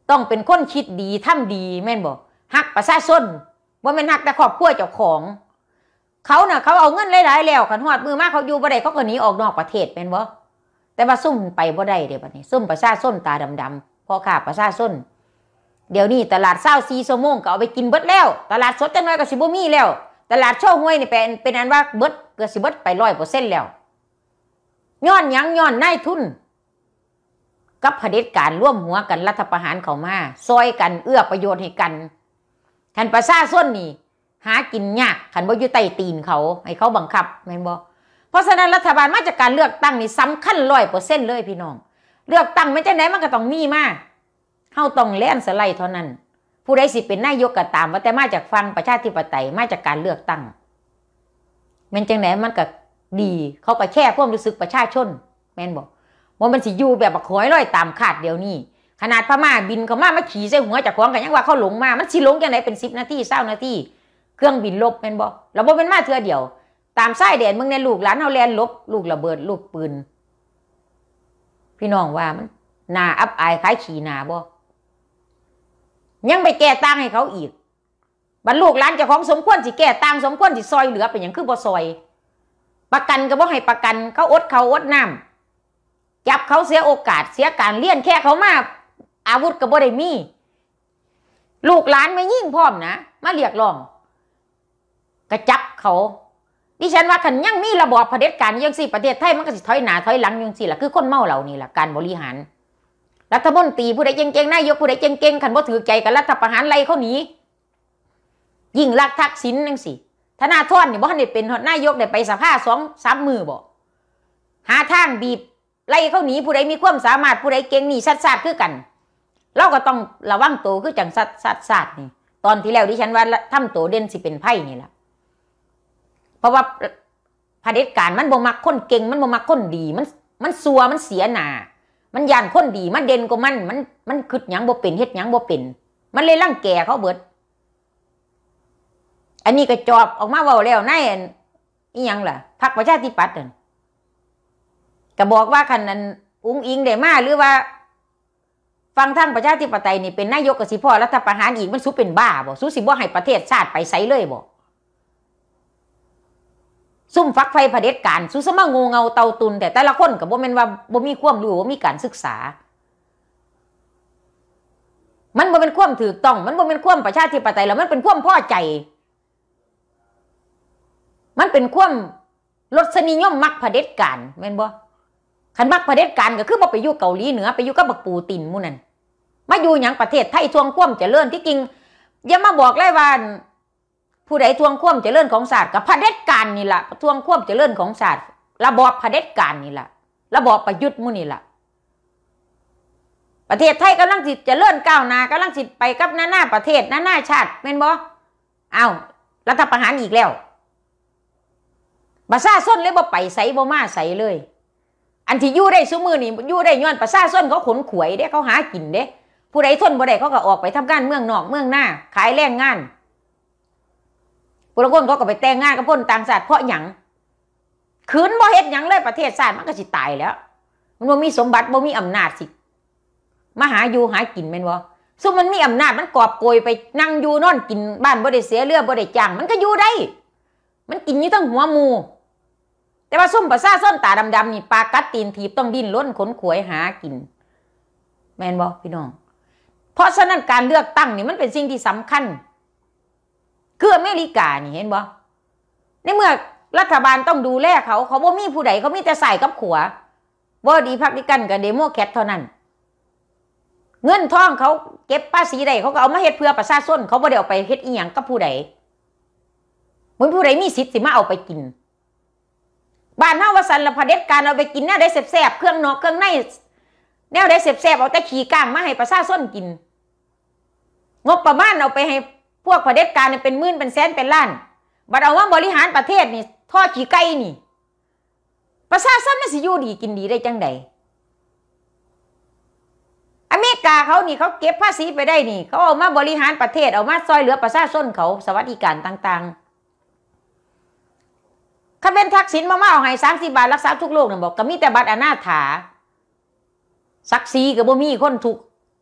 ต้องเป็นคนคิดดีทำดีแม่นบ่ฮักประชาชนว่าป็นหักแต่ครอบครัวเจ้าของ เขาเน่ะเขาเอาเงินหลายๆแล้วขันหอดมือมากเขาอยู่บ่ได้เขาก็หนีออกนอกประเทศเป็นบ่แต่ว่าซุ่มไปบ่ได้เดี๋ยวนี้ซุ่มประชาส้นตาดำๆพอขาประชาส้นเดี๋ยวนี้ตลาดเศร้าซีโซโมงก็เอาไปกินเบิดแล้วตลาดสดจังน้อยก็สิบ่มีแล้วตลาดโชห่วยนี่เป็นเป็นอันว่าเบิดเกือบสิเบิดไปร้อยเปอร์เซ็นแล้วย้อนยังย้อนนายทุน กับเผด็จการร่วมหัวกันรัฐประหารเขามาซอยกันเอื้อประโยชน์ให้กันขันประชาส้นนี่หากินยากขันบ่อยู่ใต้ตีนเขาให้เขาบังคับแม่นบ่เพราะฉะนั้นรัฐบาลมาจากการเลือกตั้งนี่สำคัญร้อยเปอร์เซ็นต์เลยพี่น้อง เลือกตั้งไม่ใช่ไหนมันก็ต้องมีมาเข้าต้องเล่นสไลด์เท่านั้น ผู้ใดสิเป็นนายกก็ตามว่าแต่มาจากฟังประชาธิปไตยมาจากการเลือกตั้งแม่นจังไหนมันก็ดีเขาก็แค่ความรู้สึกประชาชน แม่นบอกว่ามันสิอยู่แบบบกหอยลอยตามขาดเดียวนี้ขนาดพม่าบินก็มามาขี่ใส่หัวจากของกันยังว่าเขาหลงมา มันสิหลงยังไงเป็นสิบนาทีเศร้านาทีเครื่องบินลบเป็นบ่เราบ่เป็นมาเธอเดียว ตามไส้แดนมึงในลูกหลานเอาแลนลบลูกระเบิดลูกปืน พี่น้องว่ามันนาอับอายคล้ายขี่นาบ่ยังไปแก้ตังให้เขาอีกบรรลูกหลานจะของสมควรสิแก้ตังสมควรสิซอยเหลือเป็นอย่างคือบ่ซอยประกันก็บ่ให้ประกัน เขาอดเขาอดน้ำจับเขาเสียโอกาสเสียการเลี้ยนแค่เขามาอาวุธกะบกได้มี ลูกหลานไม่ยิ่งพร้อมนะ มาเรียกร้องกระจับเขา ดิฉันว่าขันยังมีระบอบเผด็จการยังสี่ประเทศไทยมันก็สิถอยหนาถอยหลังยังสี่ละคือคนเมาเหล่านี้ละการบริหารรัฐมนตรีผู้ใดเก่งๆนายกผู้ใดเก่งๆขันบ่ถือใจกับรัฐประหารไล่เขาหนียิ่งรักทักษิณนั่งสี่ธนาทอนนี่บ่ทันได้เป็นนายกได้ไปสภาสองสามมือบ่หาทางบีบไล่เขาหนีผู้ใดมีความสามารถผู้ใดเก่งหนีชัดๆคือกันเราก็ต้องระวังตัวคือจังสัตสัตสัตนี่ตอนที่แล้วดิฉันว่า ทำตัวเด่นสิเป็นไพ่นี่แหละ เพราะว่าเด็จการมันบ่มักคนเก่งมันบ่มักคนดี มันมันซัวมันเสียหนา มันยานคนดีมันเด่นกว่ามัน มัน มันคืดหยังบ่เป็นเฮ็ดหยังบ่เป็น มันเลยร่างแก่เขาเบิด อันนี้ก็จอบออกมาเว้าแล้วนายอีหยังล่ะพรรคประชาธิปัตย์นั่นก็บอกว่าคันนั้นอุ้งอิงได้มาหรือว่าฟังทางประชาธิปไตยนี่เป็นนายกกสิพ่อรัฐประหารอีกมันสุเป็นบ้าบ่สุสิบ่ให้ประเทศชาติไปไสเลยบ่ซุ่มฟักไฟเผด็จการสุสมางูเงาเตาตุนแต่แต่ละคนกับบ่แม่นว่าบ่มีความรู้บ่มีการศึกษา มันบ่เป็นความถือต้อง มันบ่เป็นความประชาธิปไตย แล้วมันเป็นความพ่อใจ มันเป็นความดสนิยมมักเผด็จการแม่นบ่คันมักเผด็จการก็คือบ่ไปอยู่เกาหลีเหนือ ไปอยู่กับบักปูตินมู่นั่นมาอยู่อย่างประเทศไทยทวงควมเจริญที่จริงอย่ามาบอกไลยวันผู้ใดทวงควมเจริญของศาสตร์กับพระเด็จการนี่แหละทวงควมเจริญของศาสตร์ระบอบพระเด็จการนี่แหละระบอบประยุทธ์มุนี่แหละประเทศไทยกำลังจิตจะเลื่อนก้าวหน้ากำลังจิตไปกับหน้าหน้าประเทศหน้าหน้าชาติเป็นบ่เอารัฐประหารอีกแล้วปรษชาส้นเลยบ่ไปใส่บ่มาใส่เลย อันที่ยู่ได้ซุ้มือนี่ยู่ได้ย้อนปรษชาส้นเขาขนขวยเด้เขา หากินเด้ผู้ใดทนบ่ได้เขาก็ออกไปทำงานเมืองนอกเมืองหน้าขายแรงงาน ผู้ละคนเขาก็ไปแต่งงานกับคนต่างชาติเพราะหยัง คืนบ่เฮ็ดหยังเลยประเทศชาติมันก็สิตายแล้ว มันบ่มีสมบัติบ่มีอำนาจสิ มาหาอยู่หากินแม่นบ่ซุมันมีอำนาจมันกอบโกยไปนั่งอยู่นอนกินบ้านบ่ได้เสียเรือบ่ได้จ้างมันก็อยู่ได้ มันกินอยู่ตั้งหัวหมูแต่ว่าซุ่มประซาส้นตาดำๆนี่ปากัดตีนทีบต้องดิ้นล้นขนขวยหากิน แมนบอพี่น้องเพราะฉะนั้นการเลือกตั้งนี่มันเป็นสิ่งที่สำคัญคืออเมริกานี่เห็นบ่ ในเมื่อรัฐบาลต้องดูแลเขา เขาบ่มีผู้ใดเขามีแต่ใส่กับขวาว่าดีพักดิกันกับเดโมแคทเท่านั้น เงินทองเขาเก็บภาษีใด เขาก็เอามาเฮ็ดเพื่อประชาชนเขาบ่ได้เอาไปเฮ็ดอีหยังกับผู้ใดเหมือนผู้ใดมีสิทธิ์สิมาเอาไปกิน บ้านเฮาวสันละพเด็จการเอาไปกินแนวได้แสบๆเครื่องนอกเครื่องใน แนวได้แสบๆเอาแต่ขี่ก้างมาให้ประชาชนกินงบประมาณเอาไปให้พวกผด็จการเป็นหมื่นเป็นแสนเป็นล้าน บัดเอาว่าบริหารประเทศนี่ท่อขี่ไก่นี่ ประชาชนมันสิอยู่ดีกินดีได้จังใดอเมริกาเขานี่เขาเก็บภาษีไปได้นี่ เขาเอามาบริหารประเทศเอามาซอยเหลือประชาชนเขา สวัสดิการต่างๆข้าเป็นทักษิณมาเอาให้สามส่บาทรักษาทุกโลกนี่บอกก็มีแต่บัตรอนาถาศักดิ์ศรีกับบ่มีคนถูก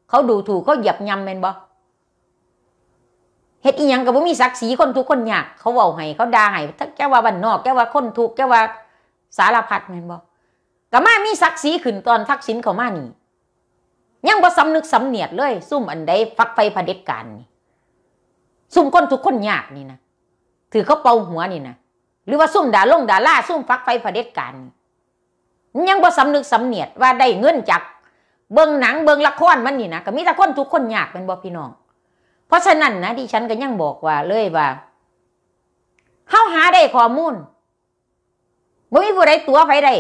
เขาดูถูกเขาเหยียบยำเป็นบกฮ็ดอีหยังก็บ่มีศักดิ์ศรีคนทุกคนยาก เขาเว้าให้เขาด่าให้ทั้แกว่าบ้านนอกแกว่าคนทุกแกว่าสารพัดแม่นบ่ก็มามีศักดิ์ศรีขึ้นตอนทักษิณเข้ามานี่ ยังบ่สำนึกสำเนียดเลย ซุ่มอันใดฟักไฟเผด็จการนี่ซุ่มคนทุกคนยากนี่นะถือเขาเป่าหัวนี่นะหรือว่าซุ่มด่าลงด่าล่าซุ่มฟักไฟเผด็จการยังบ่สำนึกสำเนียดว่าได้เงินจากเบิ่งหนังเบิ่งละครมันนี่นะก็มีแต่คนทุกคนยากเป็นบ่พี่น้องเพราะฉะนั้นนะดิฉันก็ยังบอกว่า เลยว่าเข้าหาได้ข้อมูลบ่มีผู้ใดตัวไปได้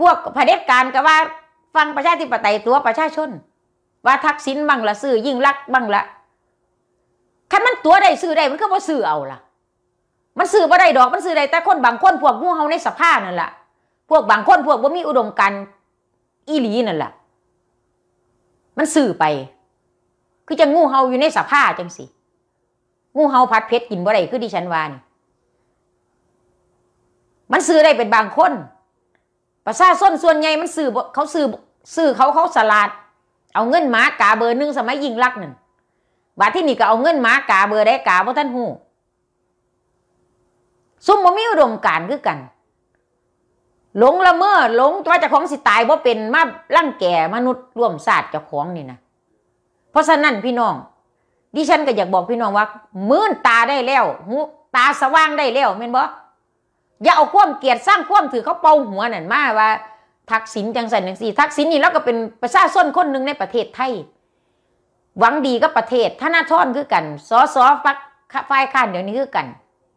พวกเผด็จการก็ว่า ฟังประชาธิปไตยตัวประชาชนว่าทักษิณบังละซื้อยิ่งรักบังละคันมันตัวได้ซื้อได้มันก็ว่ซื้อเอาล่ะ มันซื้อมาได้ดอกมันซื้อได้แต่คนบางคนพวกงูเฮาในสภานั่นแหละพวกบางคนพวกบ่มีอุดมการอีหลีนั่นแหละมันซื้อไปคือจะงูเห่าอยู่ในสภาจังสิงูเห่าพัดเพชรกินบ่ได้คือดิฉันวานมันซื้อได้เป็นบางคน ประชาชนส่วนใหญ่มันซื้อเขาซื้อซื้อเขาเขาสลาดเอาเงินหมากาเบอร์หนึ่งสมัยยิงลักหนึ่งบาทที่นี่ก็เอาเงินหมากาเบอร์ได้กาเพราะท่านหูซุ่มบ่มีอุดมการคือกัน หลงละเมอหลงตัวเจ้าของสิตายพ่าเป็นมาลั่งแก่มนุษย์ร่วมศาสตร์เจ้าของนี่นะเพราะฉะนั้นพี่น้อง ดิฉันก็อยากบอกพี่น้องว่า มื่นตาได้แล้วหูตาสว่างได้แล้วแม่นบอกอย่าเอาความเกียดสร้างความถือเขาเป่าหัวนั่นมาว่า ทักษิณจังสันจังสี่ทักษิณนี่แล้วก็เป็นประชาชนคนหนึ่งในประเทศไทย หวังดีก็ประเทศหนาทอนคือกันสอสอฟักฝ่ายข้านเดี๋ยวนี้คือกัน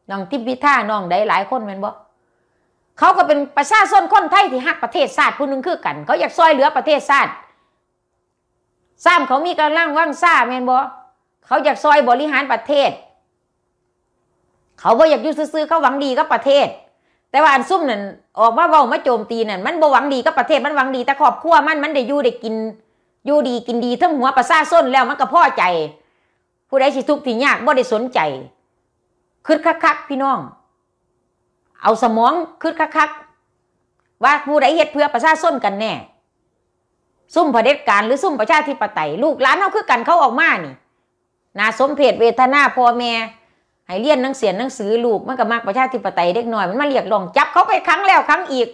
น้องทิพพิธาน้องได้หลายคนแม่นบอกเขาก็เป็นประชาชนคนไทยที่หักประเทศชาติผู้หนึ่งคือกันเขาอยากซอยเหลือประเทศชาติซ้ำเขามีกำลังว่างซ่าแมนบอเขาอยากซอยบริหารประเทศ เขาบ่อยากยุ่ซื้อเขาหวังดีกับประเทศ แต่ว่าอันซุ่มนั่นออกมาเว้ามาโจมตีนั่นมันบ่หวังดีกับประเทศมันหวังดี แต่ครอบครัวมันมันได้อยู่ได้กิน อยู่ดีกินดีทั้งหัวประซาส้นแล้วมันก็พ่อใจ ผู้ใดสิทุกข์ที่ยากบ่ได้สนใจคึดคักๆพี่น้อง เอาสมองคึดคักๆว่าผู้ใดเฮ็ดเพื่อประ่าส้นกันแน่ซุ่มเผด็จการหรือซุ่มประชาธิปไตยลูกหลานเขาคือกันเขาออกมานี่นาสมเพศเวทนาพ่อแม่ให้เรียนหนังเสียนหนังสือลูกมันก็มากประชาธิปไตยเด็กหน่อยมันมาเรียกร้องจับเขาไปครั้งแล้วครั้งอีก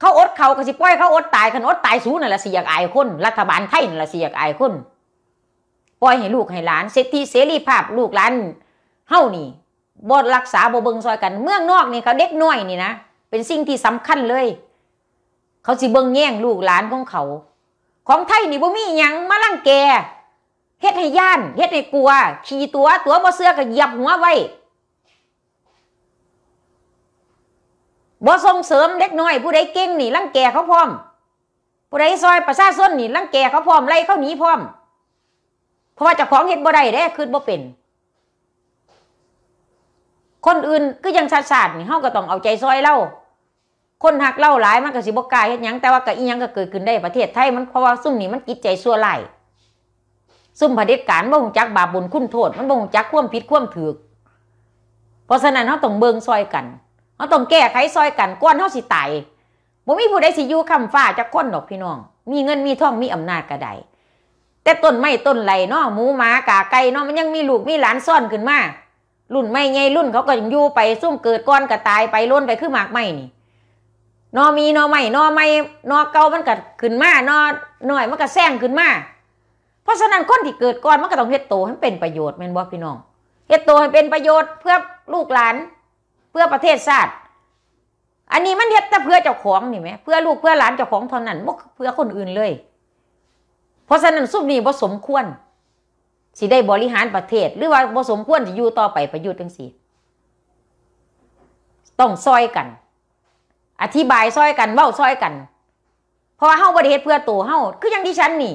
เขาอดเขากระสิป้อยเขาอดตายขันอดตายสูนั่นละเสียกอายคนรัฐบาลไทยนั่นละสียกอายคนป้่อยให้ลูกให้หลานเสรีเสรีภาพลูกหลาน เฮานี่บดรักษาบ่เบิงซอยกันเมืองนอกนี่เขาเด็กน้อยนี่นะ เป็นสิ่งที่สำคัญเลยเขาสิเบิ่งแย่งลูกหลานของเขา ของไทยนี่บ่มีหยังมาลังแกเฮ็ดให้ย่านเฮ็ดให้กลัวขี่ตัวตัวบ่เสื้อก็เหยียบหัวไว้บ่ส่งเสริมเล็กน้อยผู้ใดเก่งนี่ลังแกเขาพร้อม ผู้ใดซอยประชาชนนี่ลังแกเขาพร้อมไล่เขาหนีพร้อมเพราะว่าจะของเฮ็ดบ่ได้เด้คืนบ่เป็น คนอื่นก็ยังชาติชาตินี่เฮาก็ต้องเอาใจซอยเล่าคนหักเล่าหลาย มันก็สิบกกายเฮ็ดยังแต่ว่าก็อีหยังก็เกิดขึ้นได้ประเทศไทย มันเพราะว่าซุ่มนี่มันกิจใจชั่วไหลซุ่มเผด็จการบ่งจักบาปบุญคุณโทษ มันบ่งจักความผิดความถือเพราะฉะนั้นเขาต้องเบิงซอยกันเขาต้องแก้ไขซอยกันก้อนเขาสิตายบ่มีผู้ใดสิอยู่คำฟ้าจักคนดอกพี่น้องมีเงินมีทองมีอำนาจกระไดแต่ต้นไม้ต้นไรเนาะหมูหมากาไก่เนาะมันยังมีลูกมีหลานซ่อนขึ้นมารุ่นไม่ไงรุ่นเขาก็ยังอยู่ไปซุ่มเกิดก้อนกระตายไปล้นไปคือหมากไม้นี่นอมี นอ ใหม่ นอ ใหม่ นอเก่า มันก็ขึ้นมา นอหน่อย มันก็แซงขึ้นมา เพราะฉะนั้นคนที่เกิดก่อนมันก็ต้องเฮ็ดโตให้เป็นประโยชน์แม่นบ่พี่น้องเฮ็ดโตให้เป็นประโยชน์เพื่อลูกหลาน เพื่อประเทศชาติ อันนี้มันเฮ็ดแต่เพื่อเจ้าของนี่ไหม เพื่อลูกเพื่อหลานเจ้าของเท่านั้นบ่เพื่อคนอื่นเลย เพราะฉะนั้นสุมนี้บ่สมควรสิได้บริหารประเทศ หรือว่าบ่สมควรสิอยู่ต่อไปประยุทธ์จังซี่ต้องซอยกันอธิบายซ้อยกันเว้าซ้อยกันเพราะว่าเฮาบ่ได้เฮ็ดเพื่อตัวเฮาคืออย่างที่ฉันนี่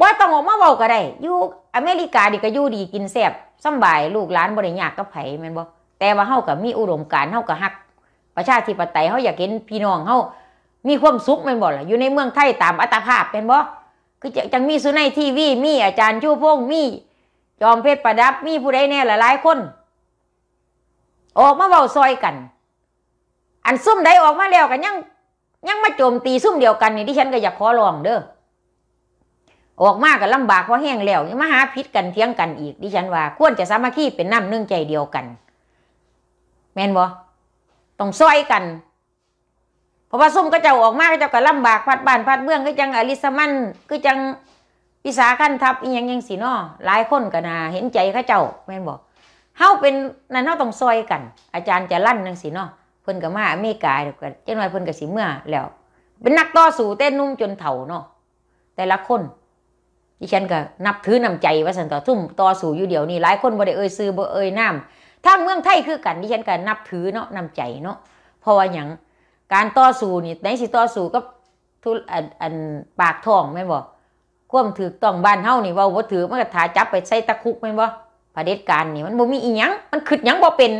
ว่าต้องออกมาเว้าก็ได้อยู่ อเมริกาดีก็อยู่ดีกินแซ่บสบายลูกหลานบ่ได้ยากกับไผแม่นบ่แต่ว่าเฮาก็มีอุดมการเฮาก็ฮัก ประชาธิปไตยเฮาอยากเห็น พี่น้องเฮามีความสุขแม่นบ่ล่ะอยู่ในเมืองไทย ตามอัตภาพแม่นบ่คือจังมีสุนัยทีวี มีอาจารย์ชูพงษ์มี จอมเพชรประดับมีผู้ใดแน่หลายๆคนออกมาเว้าซอยกันันซุ่มใดออกมาแล้วกันยังยังมาโจมตีซุ่มเดียวกันนี่ที่ฉันก็อยากขอร้องเด้อออกมากกับลำบากเพราะแห้งแล้วยังมาหาพิษกันเทียงกันอีก ดิฉันว่า ควรจะสามัคคีเป็นน้ำนึ่งใจเดียวกัน แม่นบ่ต้องซอยกัน เพราะว่าส้มก็จะออกมากก็จะกับลำบากพัดบ้านพัดเมืองก็จังอลิสมันก็จังพิสาขันทับอีหยังยังสีนอหลายคนกันนะเห็นใจข้าเจ้า แม่นบอกเฮาเป็นนั่นเฮาต้องซอยกัน อาจารย์จะลั่นนังสีนอพิ่นก็มาอเมริกาเดียวก็จ้าหน่อยเพิ่นก็สิเมื่อแล้ว เป็นนักต่อสู้เต้นนุ่มจนเถ่าเนาะแต่ละคน ดิฉันก็นับถือนำใจ ว่าสันต่อทุ่มต่อสู้อยู่เดี๋ยวนี้หลายคนบ่ได้เอ่ยซื้อบ่เอ่ยน้ำทางเมืองไทยคือกันดิฉันก็นับถือเนาะนำใจเนาะเพราะว่าอย่างการต่อสู้นี่ไหนสิต่อสู้กับทุอันอันปากท้องแม่นบ่ควมถือต้องบ้านเฮานี่ว่าบ่ถือมันก็ถาจับไปใส่ตะคุกแม่นบ่เผด็จการนี่มันบ่มีอีหยังมันคิดหยังบ่เป็น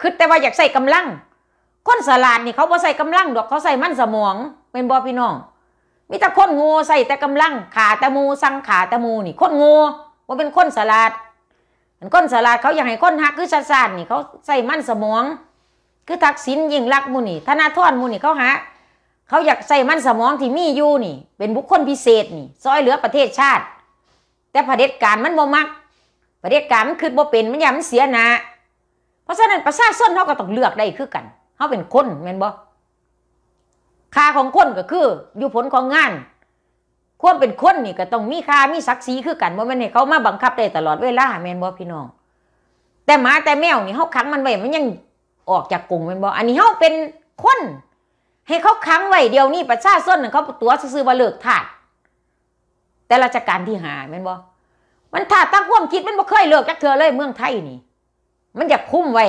คิดแต่ว่าอยากใส่กำลังคนสลาดนี่ เขาบ่ใส่กำลัง ดอกเขาใส่มันสมองเป็นบอพี่น้อง มีแต่คนงูใส่แต่กำลังขาแต่มูสั่งขาแต่มูนี่คนงูว่าเป็นคนสลาดป็นคนสลาดเขาอยากให้คนฮักคือชาซานนี่เขาใส่มันสมอง คือทักษิณยิ่งรักมูนี่ธนาทรมูนี่เขาหาเขาอยากใส่มันสมองที่มีอยู่นี่ เป็นบุคคลพิเศษนี่ ซอยเหลือประเทศชาติ แต่ประเด็จการมันบ่มัก ประเด็จการมันคือบ่เป็นมันยามันเสียนะเพราะฉะนั้นประชาชนเขาก็ต้องเลือกได้คือกันเขาเป็นคนแม่นบอค่าของคนก็คืออยู่ผลของงาน ควมเป็นคนนี่ ก็ต้องมีค่ามีศักดิ์ศรีคือกันว่ามันให้เขามาบังคับได้ตลอดเวลาแม่นบ่พี่น้อง แต่หมาแต่แมวนี่เขาขังมันไว้มันยังออกจากกรุแม่นบ่อันนี้เขาเป็นคน ให้เขาขังไว้เดียวนี่ประชาชนเขาตัวซื้อมาเลิกทาดแต่ราชการที่หาแม่นบ่มันถาดตั้งความคิดมันบ่เคยเลิกจักเธอเลยเมืองไทยนี่ มันอยากคุ้มไว้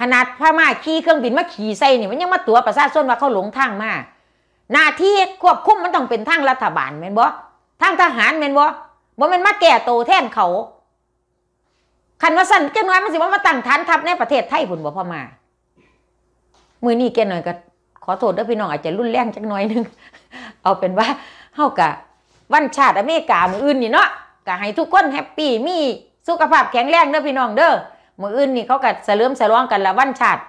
ขนาดพม่าขี่เครื่องบินมาขี่ใส่นี่มันยังมาตัวประชาชนว่าเขาหลงทางมาหน้าที่ควบคุมมันต้องเป็นทางรัฐบาลแม่นบ่ทางทหารแม่นบ่บ่แม่นมาแก่โตแทนเขาคันว่าสั่นเจ้น้อยมันสิว่ามาตั้งฐานทัพในประเทศไทยพุ่นบ่พม่ามือนี่แกหน่อยก็ขอโทษด้วยพี่น้องอาจจะรุ่นแรงจักหน่อยนึงเอาเป็นว่าเฮากะวันชาติอเมริกามืออื่นนี่เนาะก็ให้ทุกคนแฮปปี้มีสุขภาพแข็งแรงเด้อพี่น้องเด้อมืออื่นนี่เขาก็ดเลื่มสร้าองกันละวันชาติ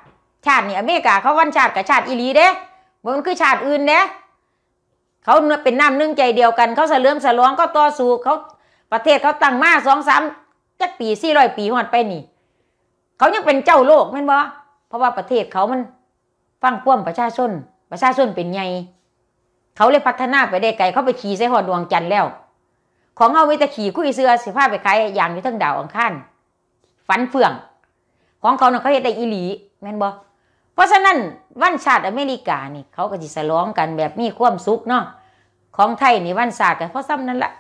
ชาตินี่อเมริกาเขาวันชาติกับชาติอิลีเด้มือนคือชาติอื่นเด้ เขาเป็นน้ำนึ่งใจเดียวกัน เขาสเลื่มสร้าอง ก็ต่อสู้เขาประเทศเขาตั้งมาสองสามจักปีสี่ร้อยปีหอดไปนี่ เขายังเป็นเจ้าโลกแม่นบ่เพราะว่าประเทศเขามันฟังพ่วมประชาชน ประชาชนเป็นไงเขาเลยพัฒนาไปได้ไกลเขาไปขี่ใส่หอดวงจันทร์แล้วของเขาไม่แต่ขี่คุยเสือสิผ้าไปขายอย่างอยู่ทั้งดาวอังคารฟันเฟือง ของเขาเนี่ยเขาเฮ็ดได้อีหลีแม่นบกเพราะฉะนั้นวันชาติอเมริกานี่เขาก็จะสลองกันแบบมีความสุขเนาะของไทยนี่วันศาสตร์กันเพราะซ้ำนั่นแหละ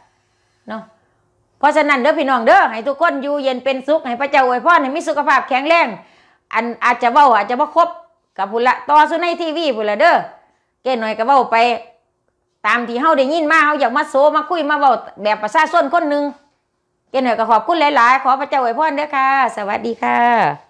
เนาะเพราะฉะนั้นเด้อพี่น้องเด้อให้ทุกคนอยู่เย็นเป็นสุขให้พระเจ้าอวยพรให้มีสุขภาพแข็งแรงอันอาจจะเว้าอาจจะบ่ครบกับพุ่นละต่อสุในทีวีพุ่นละเด้อแก่หน่อยก็เว้าไป ตามที่เฮาได้ยินมาเฮาอยากมาโซมาคุยมาเว้าแบบประชาชนคนหนึ่งเจนหน่อยก็ขอบคุณหลายๆขอพระเจ้าอวยพรด้อค่ะ สวัสดีค่ะ